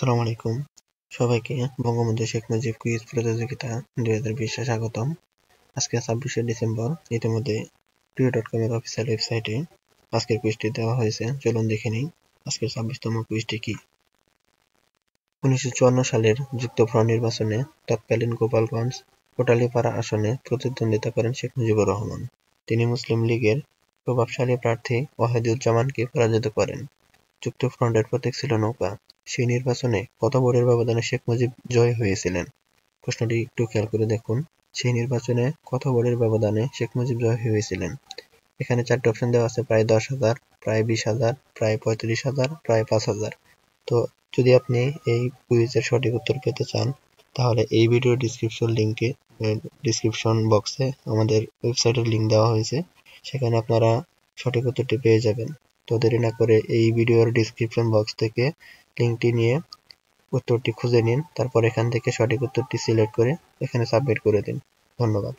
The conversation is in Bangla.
সালামু আলাইকুম সবাইকে বঙ্গবন্ধু শেখ মুজিব কুইজ প্রতিযোগিতা দুই হাজার বিশে স্বাগতম আজকে ছাব্বিশে ডিসেম্বর ইতিমধ্যে প্রিয় ডট কমের অফিসিয়াল ওয়েবসাইটে আজকের কুইজটি দেওয়া হয়েছে চলুন দেখে নিই আজকের ছাব্বিশতম কুইজটি কি উনিশশো চুয়ান্ন সালের যুক্তফ্রন্ট নির্বাচনে তৎকালীন গোপালগঞ্জ কোটালীপাড়া আসনে প্রতিদ্বন্দ্বিতা করেন শেখ মুজিবুর রহমান তিনি মুসলিম লীগের প্রভাবশালী প্রার্থী ওয়াহিদুজ্জামানকে পরাজিত করেন যুক্তফ্রন্টের প্রতীক ছিল নৌকা সেই নির্বাচনে কত ভোটের ব্যবধানে শেখ মুজিব জয় হয়েছিলেন প্রশ্নটি একটু খেয়াল করে দেখুন সেই নির্বাচনে কত ভোটের ব্যবধানে শেখ মুজিব জয় হয়েছিলেন এখানে চারটি অপশন দেওয়া আছে প্রায় দশ হাজার প্রায় বিশ হাজার প্রায় পঁয়ত্রিশ হাজার প্রায় পাঁচ হাজার তো যদি আপনি এই কুইজের সঠিক উত্তর পেতে চান তাহলে এই ভিডিও ডিসক্রিপশন লিঙ্কে ডিসক্রিপশন বক্সে আমাদের ওয়েবসাইটের লিঙ্ক দেওয়া হয়েছে সেখানে আপনারা সঠিক উত্তরটি পেয়ে যাবেন তো দেরি না করে এই ভিডিওর ডিসক্রিপশন বক্স থেকে লিঙ্কটি নিয়ে উত্তরটি খুঁজে নিন তারপর এখান থেকে সঠিক উত্তরটি সিলেক্ট করে এখানে সাবমিট করে দিন ধন্যবাদ